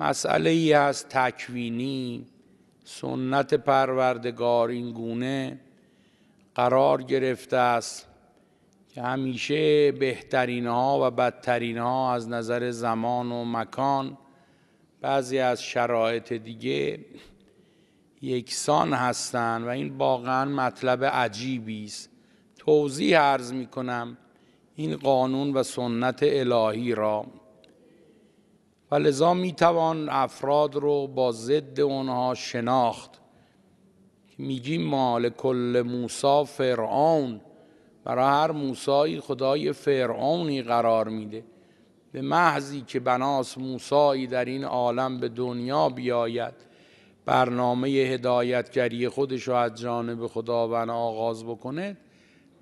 مسئله ای از تکوینی سنت پروردگار این گونه قرار گرفته است که همیشه بهترین ها و بدترین ها از نظر زمان و مکان بعضی از شرایط دیگه یکسان هستند و این واقعا مطلب عجیبی است توضیح عرض می کنم این قانون و سنت الهی را و لذا میتوان افراد رو با ضد اونها شناخت میگیم مال کل موسا فرعون برای هر موسایی خدای فرعونی قرار میده به محضی که بناس موسایی در این عالم به دنیا بیاید برنامه هدایتگری خودش رو از جانب خداوند آغاز بکنه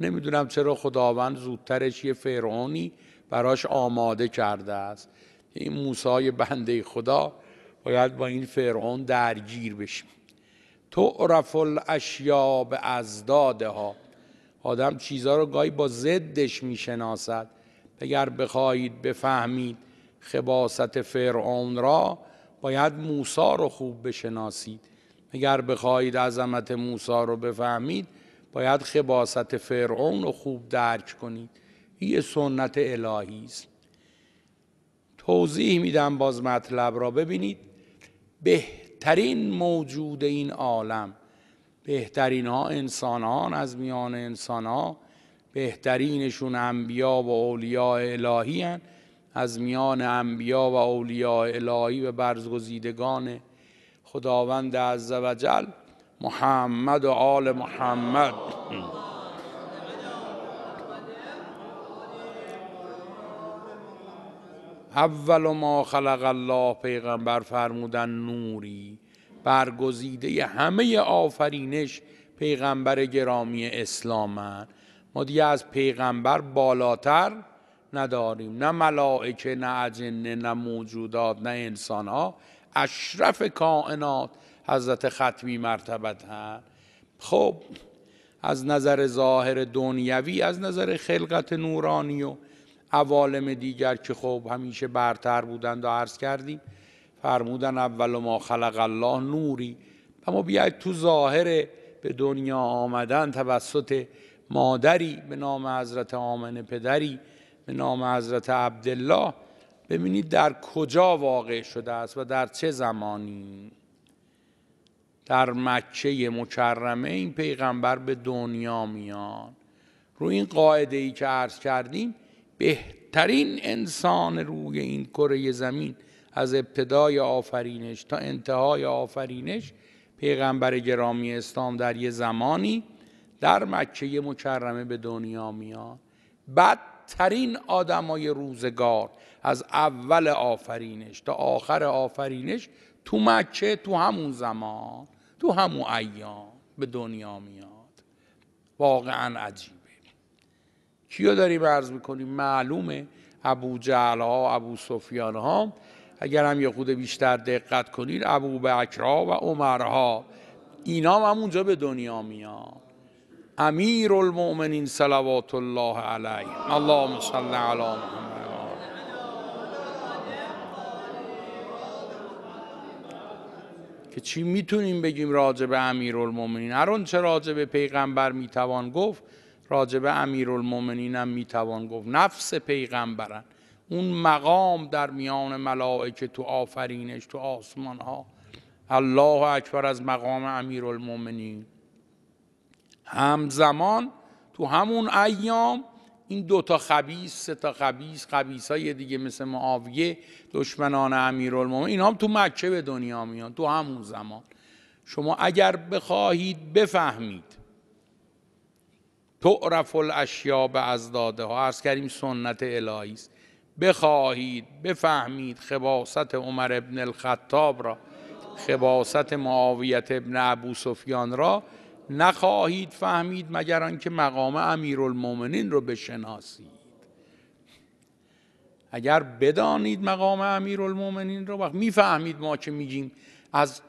نمیدونم چرا خداوند زودترش یه فرعونی براش آماده کرده است این موسای بنده خدا باید با این فرعون درگیر بشیم عرف الاشیا به ها آدم چیزها رو گاهی با زدش میشناسد اگر بخواهید بفهمید خباست فرعون را باید موسا رو خوب بشناسید اگر بخواهید عظمت موسا رو بفهمید باید خباست فرعون رو خوب درک کنید این سنت الهی است توضیح میدم باز مطلب را ببینید بهترین موجود این عالم بهترین ها انسانان از میان انسان ها بهترینشون انبیا و اولیاء الهی هن. از میان انبیا و اولیاء الهی و برزگزیدگان خداوند عزوجل محمد و آل محمد اول ما خلق الله پیغمبر فرمودن نوری برگزیده همه آفرینش پیغمبر گرامی اسلامن ما دیگه از پیغمبر بالاتر نداریم نه ملائکه نه اجنه نه موجودات نه انسان ها اشرف کائنات حضرت ختمی مرتبت هن خب از نظر ظاهر دنیوی از نظر خلقت نورانی و عوالم دیگر که خب همیشه برتر بودند و عرض کردیم فرمودن اول ما خلق الله نوری اما بیاید تو ظاهر به دنیا آمدن توسط مادری به نام حضرت آمن پدری به نام حضرت عبدالله ببینید در کجا واقع شده است و در چه زمانی در مکه مکرمه این پیغمبر به دنیا میان رو این قاعده ای که عرض کردیم بهترین انسان روی این کره زمین از ابتدای آفرینش تا انتهای آفرینش پیغمبر گرامی اسلام در یه زمانی در مکه مکرمه به دنیا میاد بدترین آدمای روزگار از اول آفرینش تا آخر آفرینش تو مکه تو همون زمان تو همون ایام به دنیا میاد واقعا عجیب کیا داریم عرض میکنیم معلومه ابو جعل ها ابو سفیان ها اگر هم یه خود بیشتر دقت کنید ابو ها و عمرها اینا هم اونجا به دنیا میان امیر المؤمنین صلوات الله علیه اللهم صل علی که چی میتونیم بگیم راجع به امیر المؤمنین؟ هر چه راجع به پیغمبر میتوان گفت راجب المومنین هم میتوان گفت نفس پیغمبرن اون مقام در میان ملائکه تو آفرینش تو آسمان ها الله اکبر از مقام المومنین همزمان تو همون ایام این دو تا خبیس سه تا خبیس های دیگه مثل معاویه دشمنان امیرالمومنین این هم تو مکه به دنیا میان تو همون زمان شما اگر بخواهید بفهمید تعرف الاشیا به داده ها عرض کردیم سنت الهی است بخواهید بفهمید خباست عمر ابن الخطاب را خباست معاویت ابن ابو سفیان را نخواهید فهمید مگر آنکه مقام امیرالمومنین رو بشناسید اگر بدانید مقام امیرالمومنین را وقت میفهمید ما چه میگیم از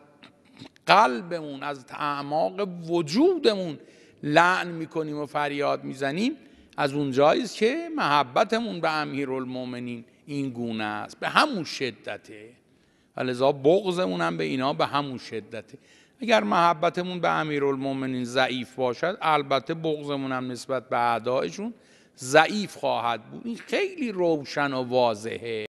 قلبمون از اعماق وجودمون لعن میکنیم و فریاد میزنیم از اونجایی که محبتمون به المومنین این گونه است به همون شدته و لذا هم به اینا به همون شدته اگر محبتمون به المومنین ضعیف باشد البته بغزمون هم نسبت به اعدایشون ضعیف خواهد بود این خیلی روشن و واضحه